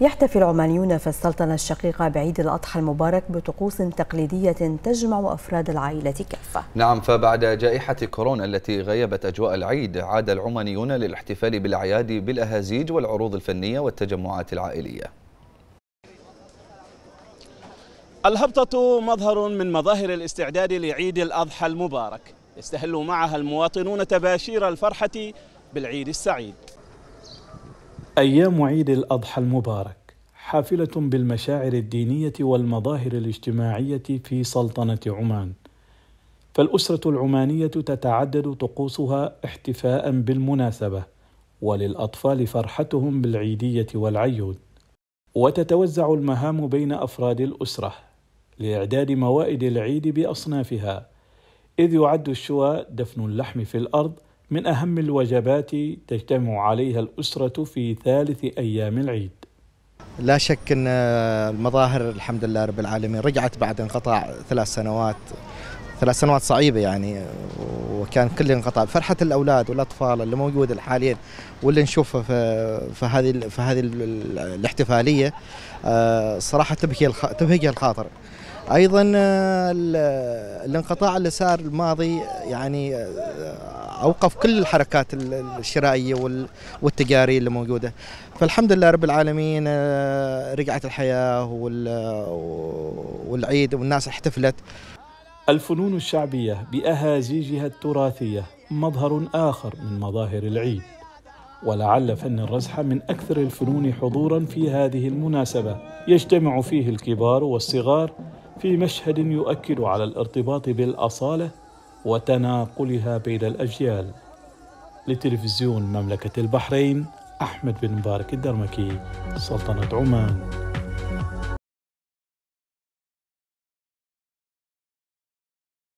يحتفي العمانيون في السلطنة الشقيقة بعيد الأضحى المبارك بطقوس تقليدية تجمع أفراد العائلة كافة نعم فبعد جائحة كورونا التي غيبت أجواء العيد عاد العمانيون للاحتفال بالأعياد بالأهازيج والعروض الفنية والتجمعات العائلية الهبطة مظهر من مظاهر الاستعداد لعيد الأضحى المبارك يستهل معها المواطنون تباشير الفرحة بالعيد السعيد أيام عيد الأضحى المبارك حافلة بالمشاعر الدينية والمظاهر الاجتماعية في سلطنة عمان. فالأسرة العمانية تتعدد طقوسها احتفاء بالمناسبة، وللأطفال فرحتهم بالعيدية والعيود. وتتوزع المهام بين أفراد الأسرة لإعداد موائد العيد بأصنافها، إذ يعد الشوى دفن اللحم في الأرض من أهم الوجبات تجتمع عليها الأسرة في ثالث أيام العيد لا شك أن المظاهر الحمد لله رب العالمين رجعت بعد انقطاع ثلاث سنوات ثلاث سنوات صعيبه يعني وكان كل انقطاع فرحه الاولاد والاطفال اللي موجوده حاليا واللي نشوفها في هذه في هذه الاحتفاليه آه، صراحه تبهي تبهج الخاطر ايضا آه، الانقطاع اللي صار الماضي يعني آه، اوقف كل الحركات الشرائيه والتجاريه اللي موجوده فالحمد لله رب العالمين رجعت الحياه والعيد والناس احتفلت الفنون الشعبية بأهازيجها التراثية مظهر آخر من مظاهر العيد ولعل فن الرزحة من أكثر الفنون حضورا في هذه المناسبة يجتمع فيه الكبار والصغار في مشهد يؤكد على الارتباط بالأصالة وتناقلها بين الأجيال لتلفزيون مملكة البحرين أحمد بن مبارك الدرمكي سلطنة عمان